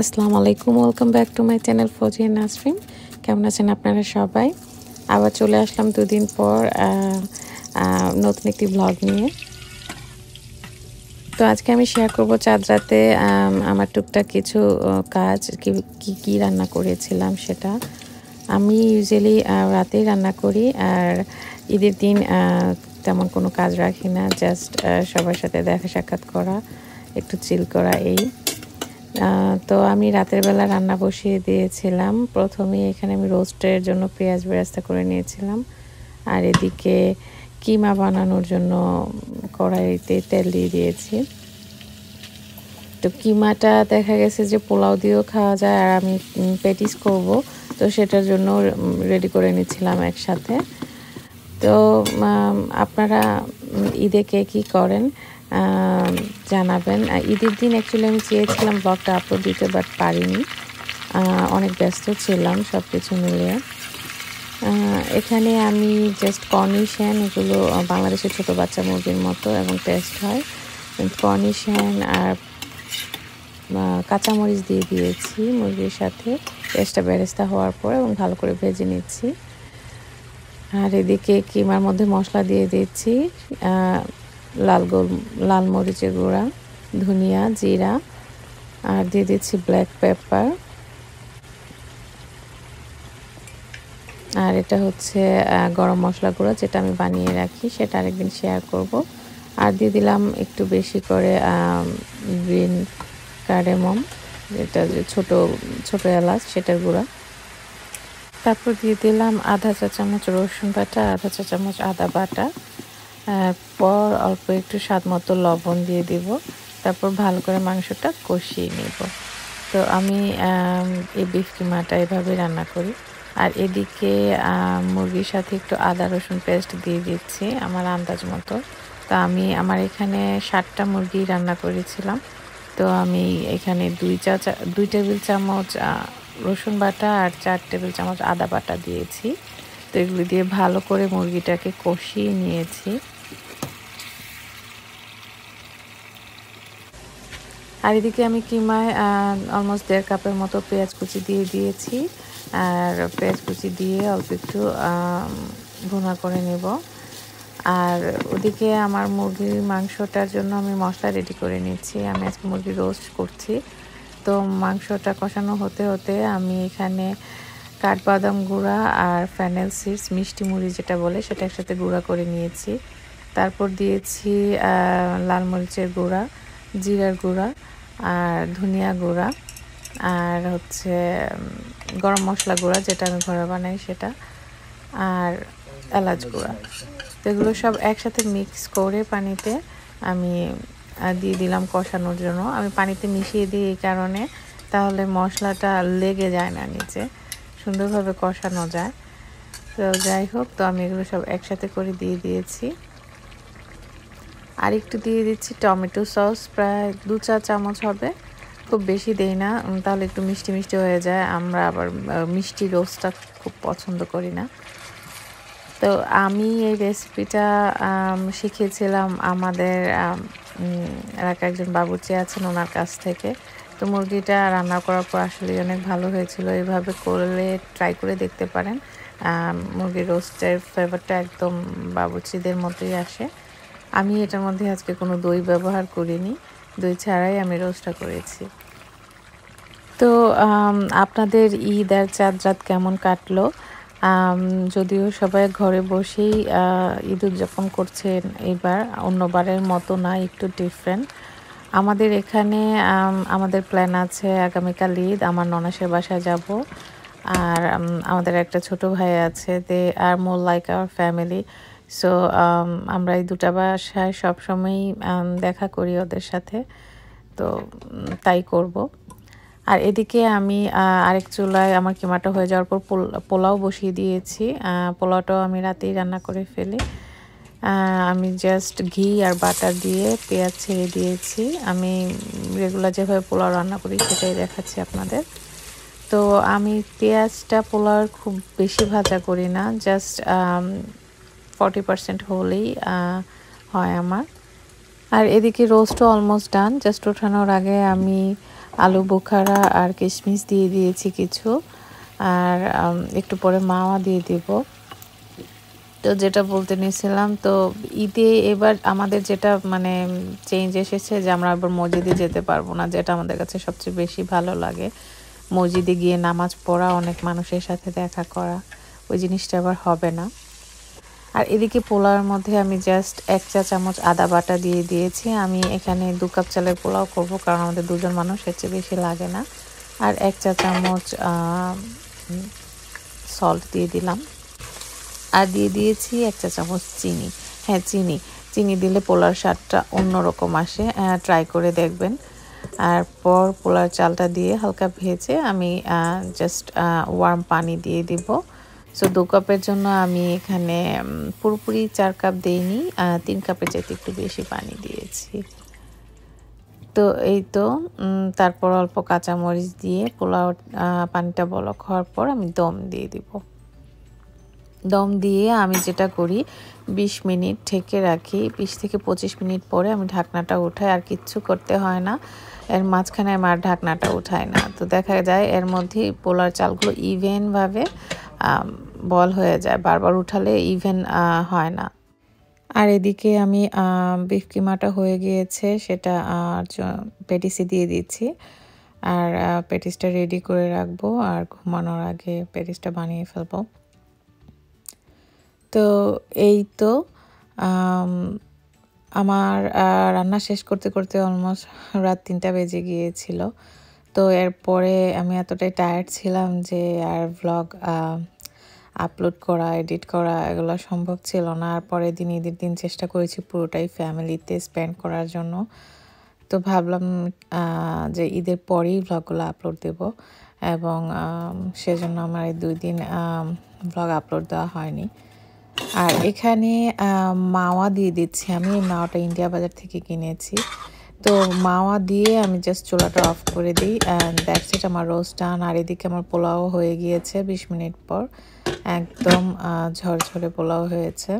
আসসালামু আলাইকুম welcome back to my channel Fozia Nasrin কেমন আছেন আপনারা সবাই আবার চলে আসলাম দুদিন পর নতুন একটি ব্লগ নিয়ে তো আজকে আমি শেয়ার করব চাঁদরাতে আমার টুকটাক কিছু কাজ কি কি রান্না করেছিলাম সেটা আমি ইউজুয়ালি রাতেই রান্না করি আর ঈদের দিন তেমন কোনো কাজ রাখি না জাস্ট সবার সাথে দেখা সাক্ষাৎ করা একটু চিল করা এই তো আমি রাতের বেলা রান্না বসিয়ে দিয়েছিলাম প্রথমে এখানে আমি রোস্টের জন্য পেঁয়াজ বেরাস্তা করে নিয়েছিলাম আর এদিকে কিমা বানানোর জন্য কড়াইতে তেল দিয়ে দিয়েছি তো কিমাটা দেখা গেছে যে পোলাও দিয়েও খাওয়া যায় আর আমি প্যাটিস করব তো সেটার জন্য রেডি করে নিচ্ছিলাম একসাথে তো আপনারা ঈদে কে কী করেন জানাবেন ঈদের দিন অ্যাকচুয়ালি আমি চেয়েছিলাম ব্লগটা আপলোড দিতে বাট পারিনি অনেক ব্যস্ত ছিলাম সব কিছু মিলিয়ে এখানে আমি জাস্ট কর্নিশন এগুলো বাংলাদেশের ছোট বাচ্চা মুরগির মতো এবং টেস্ট হয় কর্নিশন আর কাঁচামরিচ দিয়ে দিয়েছি মুরগির সাথে টেস্টটা ব্যারেস্তা হওয়ার পর এবং ভালো করে ভেজে নিচ্ছি আর এদিকে কিমার মধ্যে মশলা দিয়ে দিচ্ছি লাল গোল লাল মরিচের গুঁড়া ধনিয়া জিরা আর দিয়ে দিচ্ছি ব্ল্যাক পেপার আর এটা হচ্ছে গরম মশলা গুঁড়া যেটা আমি বানিয়ে রাখি সেটা আরেকদিন শেয়ার করব আর দিয়ে দিলাম একটু বেশি করে গ্রিন কারেমম যেটা যে ছোটো ছোটো এলাচ সেটার গুঁড়া তারপর দিয়ে দিলাম আধা চা চামচ রসুন বাটা আধা চা চামচ আদা বাটা হ্যাঁ, পর অল্প একটু স্বাদ মতো লবণ দিয়ে দিব তারপর ভালো করে মাংসটা কষিয়ে নেব তো আমি এই বিফ কিমাটা এভাবে রান্না করি আর এদিকে মুরগির সাথে একটু আদা রসুন পেস্ট দিয়ে দিচ্ছি আমার আন্দাজ মতো তো আমি আমার এখানে ষাটটা মুরগি রান্না করেছিলাম তো আমি এখানে দুই চা দুই টেবিল চামচ রসুন বাটা আর চার টেবিল চামচ আদা বাটা দিয়েছি তো এগুলি দিয়ে ভালো করে মুরগিটাকে কষিয়ে নিয়েছি আর এদিকে আমি কিমায় অলমোস্ট দেড় কাপের মতো পেঁয়াজ কুচি দিয়ে দিয়েছি আর পেঁয়াজ কুচি দিয়ে অল্প একটু ভুনা করে নেব আর ওদিকে আমার মুরগির মাংসটার জন্য আমি মশলা রেডি করে নিচ্ছি আমি আজকে মুরগি রোস্ট করছি তো মাংসটা কষানো হতে হতে আমি এখানে কাঠবাদাম গুঁড়া আর ফ্যানেল সিডস মিষ্টি মুড়ি যেটা বলে সেটা একসাথে গুঁড়া করে নিয়েছি তারপর দিয়েছি লাল মরিচের গুঁড়া জিরার গুঁড়া আর ধনিয়া গুঁড়া আর হচ্ছে গরম মশলা গুঁড়া যেটা আমি ঘরে বানাই সেটা আর এলাচ গুঁড়া তো এগুলো সব একসাথে মিক্স করে পানিতে আমি দিয়ে দিলাম কষানোর জন্য আমি পানিতে মিশিয়ে দিই এই কারণে তাহলে মশলাটা লেগে যায় না নিচে সুন্দরভাবে কষানো যায় তো যাই হোক তো আমি এগুলো সব একসাথে করে দিয়ে দিয়েছি আর একটু দিয়ে দিচ্ছি টমেটো সস প্রায় দু চা চামচ হবে খুব বেশি দেই না তাহলে একটু মিষ্টি মিষ্টি হয়ে যায় আমরা আবার মিষ্টি রোস্টটা খুব পছন্দ করি না তো আমি এই রেসিপিটা শিখেছিলাম আমাদের এক একজন বাবুচি আছেন ওনার কাছ থেকে তো মুরগিটা রান্না করার পর আসলে অনেক ভালো হয়েছিল এইভাবে করলে ট্রাই করে দেখতে পারেন মুরগির রোস্টের ফ্লেভারটা একদম বাবুচিদের মতোই আসে আমি এটার মধ্যে আজকে কোনো দই ব্যবহার করিনি দই ছাড়াই আমি রোস্টটা করেছি তো আপনাদের ঈদ আর চাঁদ রাত কেমন কাটলো যদিও সবাই ঘরে বসেই ঈদ উদযাপন করছেন এবার অন্যবারের মতো না একটু ডিফারেন্ট আমাদের এখানে আমাদের প্ল্যান আছে আগামীকাল ঈদ আমার ননাসের বাসায় যাব আর আমাদের একটা ছোট ভাই আছে they are more like our family so um, আমরা এই দুটা বাসায় সবসময়ই um, দেখা করি ওদের সাথে তো তাই করব। আর এদিকে আমি আরেক চুলায় আমার কিমাটা হয়ে যাওয়ার পর পোলাও বসিয়ে দিয়েছি পোলাওটাও আমি রাতেই রান্না করে ফেলি আমি জাস্ট ঘি আর বাটার দিয়ে পেঁয়াজ ছেড়ে দিয়েছি আমি রেগুলার যেভাবে পোলাও রান্না করি সেটাই দেখাচ্ছি আপনাদের তো আমি পেঁয়াজটা পোলাও খুব বেশি ভাজা করি না জাস্ট ফর্টি পারসেন্ট হলেই হয় আমার আর এদিকে রোস্টও অলমোস্ট ডান জাস্ট ওঠানোর আগে আমি আলু বোখারা আর কিশমিশ দিয়ে দিয়েছি কিছু আর একটু পরে মাওয়া দিয়ে দেব তো যেটা বলতে নিয়েছিলাম তো ঈদে এবার আমাদের যেটা মানে চেঞ্জ এসেছে যে আমরা একবার মসজিদে যেতে পারবো না যেটা আমাদের কাছে সবচেয়ে বেশি ভালো লাগে মসজিদে গিয়ে নামাজ পড়া অনেক মানুষের সাথে দেখা করা ওই জিনিসটা আবার হবে না আর এদিকে পোলাওয়ের মধ্যে আমি জাস্ট এক চা চামচ আদা বাটা দিয়ে দিয়েছি আমি এখানে দু কাপ চালের পোলাও করব কারণ আমাদের দুজন মানুষ এর চেয়ে বেশি লাগে না আর এক চা চামচ সল্ট দিয়ে দিলাম আর দিয়ে দিয়েছি এক চা চামচ চিনি হ্যাঁ চিনি চিনি দিলে পোলার স্বাদটা অন্যরকম আসে ট্রাই করে দেখবেন আর পর পোলার চালটা দিয়ে হালকা ভেজে আমি জাস্ট ওয়ার্ম পানি দিয়ে দিব সো দু কাপের জন্য আমি এখানে পুরোপুরি চার কাপ দিইনি তিন কাপের চাইতে একটু বেশি পানি দিয়েছি তো এই তো তারপর অল্প কাঁচামরিচ দিয়ে পোলাও পানিটা বলক হওয়ার পর আমি দম দিয়ে দিব দম দিয়ে আমি যেটা করি ২০ মিনিট ঠেকে রাখি বিশ থেকে ২৫ মিনিট পরে আমি ঢাকনাটা উঠাই আর কিচ্ছু করতে হয় না এর মাঝখানে আমার ঢাকনাটা উঠায় না তো দেখা যায় এর মধ্যে পোলার চালগুলো ইভেনভাবে ভাবে বল হয়ে যায় বারবার উঠালে ইভেন হয় না আর এদিকে আমি বিফ কিমাটা হয়ে গিয়েছে সেটা পেটিসি দিয়ে দিচ্ছি আর প্যাটিসটা রেডি করে রাখবো আর ঘুমানোর আগে প্যাটিসটা বানিয়ে ফেলবো তো এই তো আমার রান্না শেষ করতে করতে অলমোস্ট রাত তিনটা বেজে গিয়েছিল তো এরপরে আমি এতটাই টায়ার্ড ছিলাম যে আর ভ্লগ আপলোড করা এডিট করা এগুলো সম্ভব ছিল না আর পরের দিন ঈদের দিন চেষ্টা করেছি পুরোটাই ফ্যামিলিতে স্পেন্ড করার জন্য তো ভাবলাম যে ঈদের পরেই ব্লগগুলো আপলোড দেব এবং সেজন্য আমার এই দুই দিন ব্লগ আপলোড দেওয়া হয়নি আর এখানে মাওয়া দিয়ে দিচ্ছি আমি এই মাওয়াটা ইন্ডিয়া বাজার থেকে কিনেছি তো মাওয়া দিয়ে আমি জাস্ট চুলাটা অফ করে দিই অ্যান্ড দ্যাটস ইট আমার রোস্ট আর এদিকে আমার পোলাও হয়ে গিয়েছে বিশ মিনিট পর একদম ঝরঝরে পোলাও হয়েছে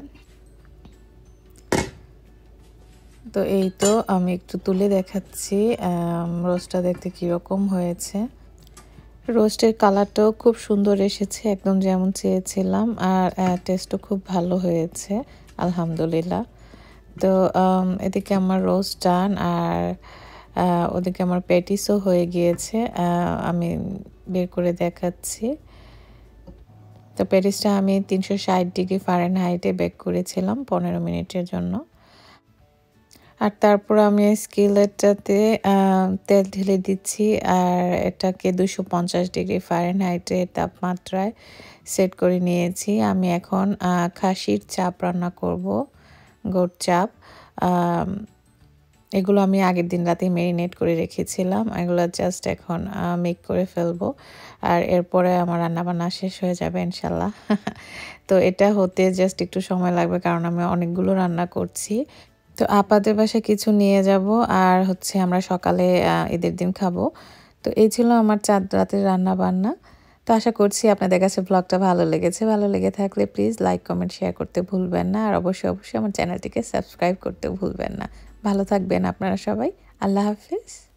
তো এই তো আমি একটু তুলে দেখাচ্ছি রোস্টটা দেখতে কীরকম হয়েছে রোস্টের কালারটাও খুব সুন্দর এসেছে একদম যেমন চেয়েছিলাম আর টেস্টও খুব ভালো হয়েছে আলহামদুলিল্লাহ তো um, এদিকে আমার রোস্ট ডান আর uh, ওদিকে আমার প্যাটিসও হয়ে গিয়েছে uh, আমি বের করে দেখাচ্ছি তো প্যাটিসটা আমি তিনশো ষাট ডিগ্রি ফারেন হাইটে বেক করেছিলাম পনেরো মিনিটের জন্য আর তারপর আমি স্কিলেটটাতে um, তেল ঢেলে দিচ্ছি আর এটাকে দুশো পঞ্চাশ ডিগ্রি হাইটে তাপমাত্রায় সেট করে নিয়েছি আমি এখন uh, খাসির চাপ রান্না করবো গোট চাপ এগুলো আমি আগের দিন রাতে মেরিনেট করে রেখেছিলাম এগুলো জাস্ট এখন মেক করে ফেলবো আর এরপরে আমার রান্নাবান্না শেষ হয়ে যাবে ইনশাল্লাহ তো এটা হতে জাস্ট একটু সময় লাগবে কারণ আমি অনেকগুলো রান্না করছি তো আপাদের বাসায় কিছু নিয়ে যাব আর হচ্ছে আমরা সকালে ঈদের দিন খাবো তো এই ছিল আমার চাঁদ রাতের রান্না বান্না তো আশা করছি আপনাদের কাছে ব্লগটা ভালো লেগেছে ভালো লেগে থাকলে প্লিজ লাইক কমেন্ট শেয়ার করতে ভুলবেন না আর অবশ্যই অবশ্যই আমার চ্যানেলটিকে সাবস্ক্রাইব করতে ভুলবেন না ভালো থাকবেন আপনারা সবাই আল্লাহ হাফিজ